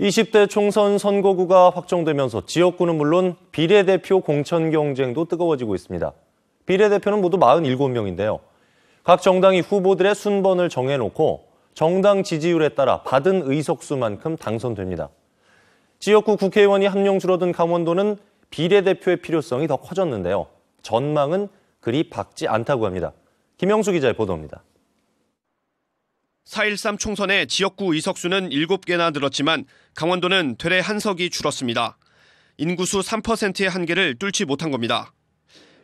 20대 총선 선거구가 확정되면서 지역구는 물론 비례대표 공천 경쟁도 뜨거워지고 있습니다. 비례대표는 모두 47명인데요. 각 정당이 후보들의 순번을 정해놓고 정당 지지율에 따라 받은 의석수만큼 당선됩니다. 지역구 국회의원이 한 명 줄어든 강원도는 비례대표의 필요성이 더 커졌는데요. 전망은 그리 밝지 않다고 합니다. 김영수 기자의 보도입니다. 4.13 총선에 지역구 의석수는 7개나 늘었지만 강원도는 되레 한 석이 줄었습니다. 인구수 3%의 한계를 뚫지 못한 겁니다.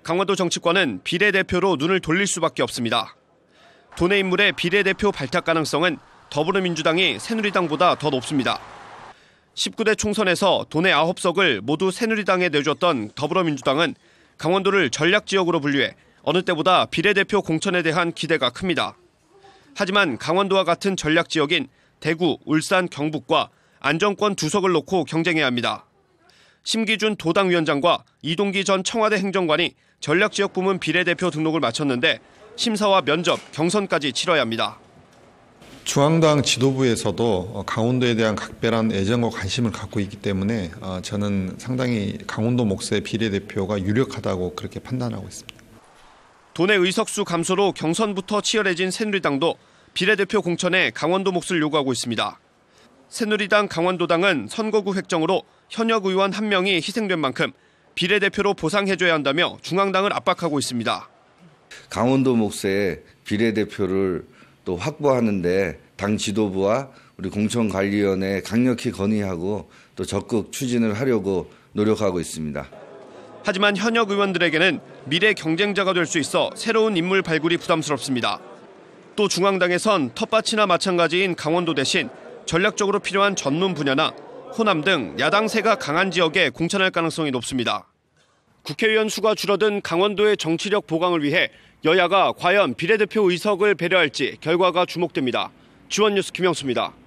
강원도 정치권은 비례대표로 눈을 돌릴 수밖에 없습니다. 도내 인물의 비례대표 발탁 가능성은 더불어민주당이 새누리당보다 더 높습니다. 19대 총선에서 도내 9석을 모두 새누리당에 내줬던 더불어민주당은 강원도를 전략지역으로 분류해 어느 때보다 비례대표 공천에 대한 기대가 큽니다. 하지만 강원도와 같은 전략 지역인 대구, 울산, 경북과 안정권 두석을 놓고 경쟁해야 합니다. 심기준 도당 위원장과 이동기 전 청와대 행정관이 전략 지역 부문 비례대표 등록을 마쳤는데 심사와 면접, 경선까지 치러야 합니다. 중앙당 지도부에서도 강원도에 대한 각별한 애정과 관심을 갖고 있기 때문에 저는 상당히 강원도 몫의 비례대표가 유력하다고 그렇게 판단하고 있습니다. 도내 의석수 감소로 경선부터 치열해진 새누리당도 비례대표 공천에 강원도 몫을 요구하고 있습니다. 새누리당 강원도당은 선거구 획정으로 현역 의원 한명이 희생된 만큼 비례대표로 보상해줘야 한다며 중앙당을 압박하고 있습니다. 강원도 몫에 비례대표를 또 확보하는데 당 지도부와 우리 공천관리위원회에 강력히 건의하고 또 적극 추진을 하려고 노력하고 있습니다. 하지만 현역 의원들에게는 미래 경쟁자가 될 수 있어 새로운 인물 발굴이 부담스럽습니다. 또 중앙당에선 텃밭이나 마찬가지인 강원도 대신 전략적으로 필요한 전문 분야나 호남 등 야당세가 강한 지역에 공천할 가능성이 높습니다. 국회의원 수가 줄어든 강원도의 정치력 보강을 위해 여야가 과연 비례대표 의석을 배려할지 결과가 주목됩니다. 주원뉴스 김영수입니다.